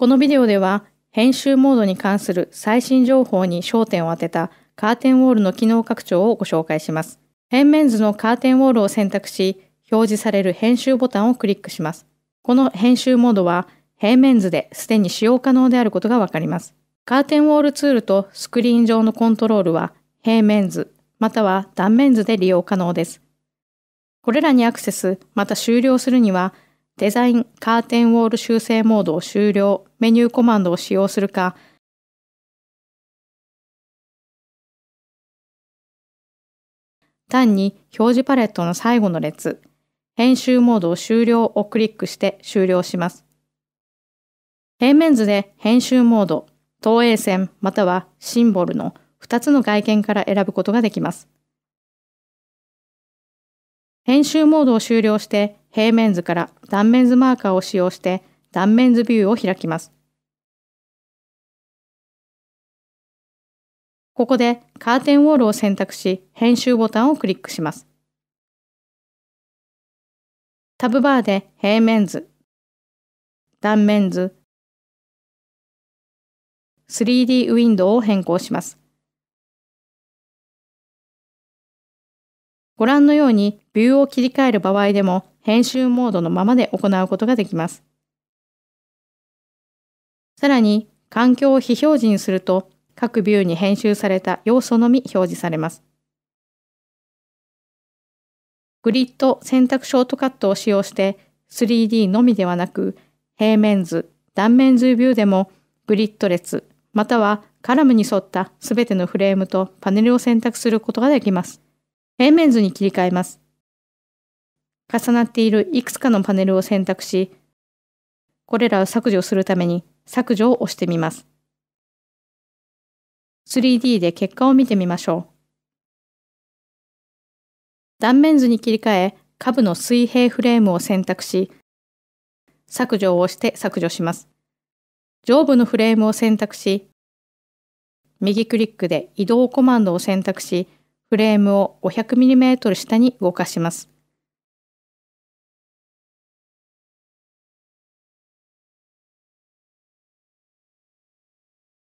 このビデオでは編集モードに関する最新情報に焦点を当てたカーテンウォールの機能拡張をご紹介します。変面図のカーテンウォールを選択し、表示される編集ボタンをクリックします。この編集モードは平面図ですでに使用可能であることがわかります。カーテンウォールツールとスクリーン上のコントロールは平面図または断面図で利用可能です。これらにアクセス、また終了するにはデザイン、カーテンウォール修正モードを終了、メニューコマンドを使用するか、単に表示パレットの最後の列、編集モードを終了をクリックして終了します。平面図で編集モード、投影線またはシンボルの2つの外見から選ぶことができます。編集モードを終了して平面図から断面図マーカーを使用して断面図ビューを開きます。ここでカーテンウォールを選択し、編集ボタンをクリックします。タブバーで平面図、断面図、3D ウィンドウを変更します。ご覧のようにビューを切り替える場合でも編集モードのままで行うことができます。さらに、環境を非表示にすると、各ビューに編集された要素のみ表示されます。グリッド選択ショートカットを使用して、3D のみではなく、平面図、断面図ビューでも、グリッド列、またはカラムに沿ったすべてのフレームとパネルを選択することができます。平面図に切り替えます。重なっているいくつかのパネルを選択し、これらを削除するために削除を押してみます。3D で結果を見てみましょう。断面図に切り替え、下部の水平フレームを選択し、削除を押して削除します。上部のフレームを選択し、右クリックで移動コマンドを選択し、フレームを 500mm 下に動かします。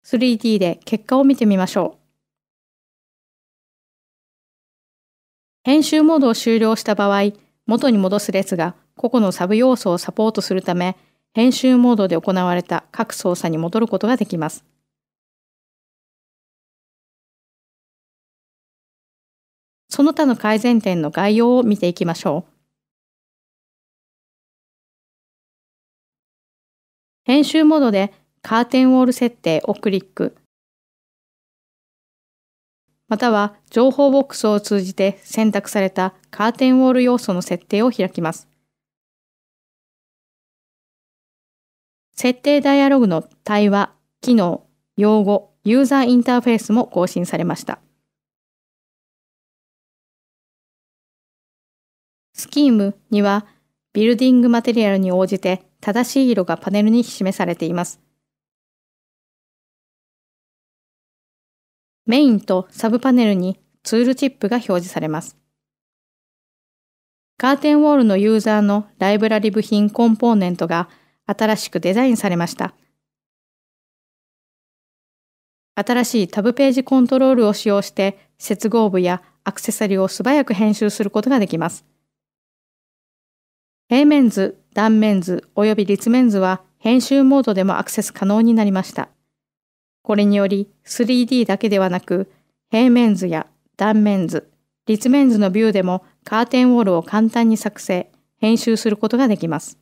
3D で結果を見てみましょう。編集モードを終了した場合、元に戻す列が個々のサブ要素をサポートするため、編集モードで行われた各操作に戻ることができます。その他の改善点の概要を見ていきましょう。編集モードでカーテンウォール設定をクリック。または情報ボックスを通じて選択されたカーテンウォール要素の設定を開きます。設定ダイアログの対話、機能、用語、ユーザーインターフェースも更新されました。スキームには、ビルディングマテリアルに応じて正しい色がパネルに示されています。メインとサブパネルにツールチップが表示されます。カーテンウォールのユーザーのライブラリ部品コンポーネントが新しくデザインされました。新しいタブページコントロールを使用して接合部やアクセサリーを素早く編集することができます。平面図、断面図および立面図は編集モードでもアクセス可能になりました。これにより 3D だけではなく平面図や断面図、立面図のビューでもカーテンウォールを簡単に作成、編集することができます。